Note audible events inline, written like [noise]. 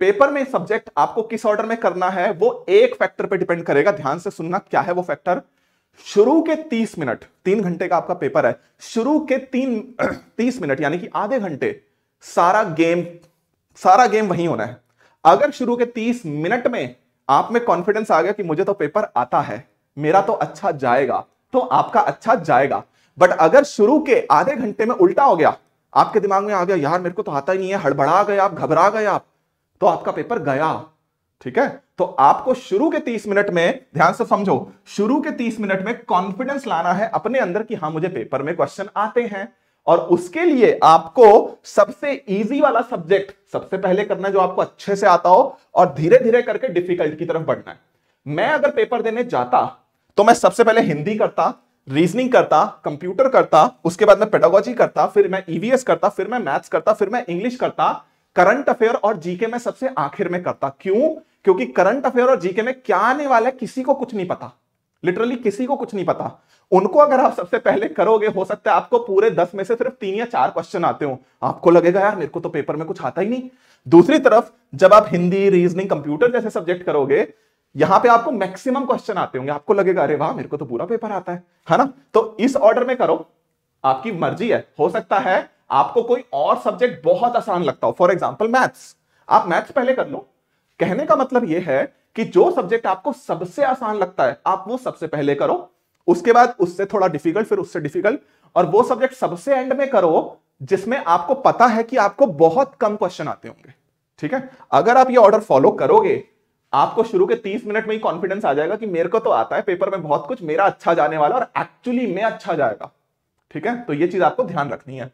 paper में subject आपको किस ऑर्डर में करना है वो एक फैक्टर पे डिपेंड करेगा ध्यान से सुनना क्या है वो फैक्टर शुरू के 30 मिनट तीन घंटे का आपका पेपर है शुरू के तीन [clears throat] तीस मिनट यानी कि आधे घंटे सारा गेम सारा गेम वही होना है अगर शुरू के तीस मिनट में आप में कॉन्फिडेंस आ गया कि मुझे तो पेपर आता है मेरा तो अच्छा जाएगा तो आपका अच्छा जाएगा बट अगर शुरू के आधे घंटे में उल्टा हो गया आपके दिमाग में आ गया यार मेरे को तो आता ही नहीं है हड़बड़ा गए आप घबरा गए आप तो आपका पेपर गया ठीक है तो आपको शुरू के 30 मिनट में ध्यान से समझो शुरू के 30 मिनट में कॉन्फिडेंस लाना है अपने अंदर कि हाँ मुझे पेपर में क्वेश्चन आते हैं और उसके लिए आपको सबसे इजी वाला सब्जेक्ट सबसे पहले करना जो आपको अच्छे से आता हो और धीरे धीरे करके डिफिकल्ट की तरफ बढ़ना है मैं अगर पेपर देने जाता तो मैं सबसे पहले हिंदी करता रीजनिंग करता कंप्यूटर करता उसके बाद मैं पेडागोजी करता फिर मैं ईवीएस e करता फिर मैं मैथ्स करता फिर मैं इंग्लिश करता करंट अफेयर और जीके में सबसे आखिर में करता क्यों क्योंकि करंट अफेयर और जीके में क्या आने वाला है किसी को कुछ नहीं पता लिटरली किसी को कुछ नहीं पता उनको अगर आप सबसे पहले करोगे हो सकता है आपको पूरे दस में से सिर्फ तीन या चार क्वेश्चन आते हो आपको लगेगा यार मेरे को तो पेपर में कुछ आता ही नहीं दूसरी तरफ जब आप हिंदी रीजनिंग कंप्यूटर जैसे सब्जेक्ट करोगे यहां पे आपको मैक्सिमम क्वेश्चन आते होंगे आपको लगेगा अरे वाह मेरे को तो पूरा पेपर आता है है ना तो इस ऑर्डर में करो आपकी मर्जी है हो सकता है आपको कोई और सब्जेक्ट बहुत आसान लगता हो फॉर एग्जाम्पल मैथ्स आप मैथ्स पहले कर लो कहने का मतलब यह है कि जो सब्जेक्ट आपको सबसे आसान लगता है आप वो सबसे पहले करो उसके बाद उससे थोड़ा डिफिकल्ट फिर उससे डिफिकल्ट और वो सब्जेक्ट सबसे एंड में करो जिसमें आपको पता है कि आपको बहुत कम क्वेश्चन आते होंगे ठीक है अगर आप ये ऑर्डर फॉलो करोगे आपको शुरू के 30 मिनट में ही कॉन्फिडेंस आ जाएगा कि मेरे को तो आता है पेपर में बहुत कुछ मेरा अच्छा जाने वाला और एक्चुअली में अच्छा जाएगा ठीक है तो ये चीज आपको ध्यान रखनी है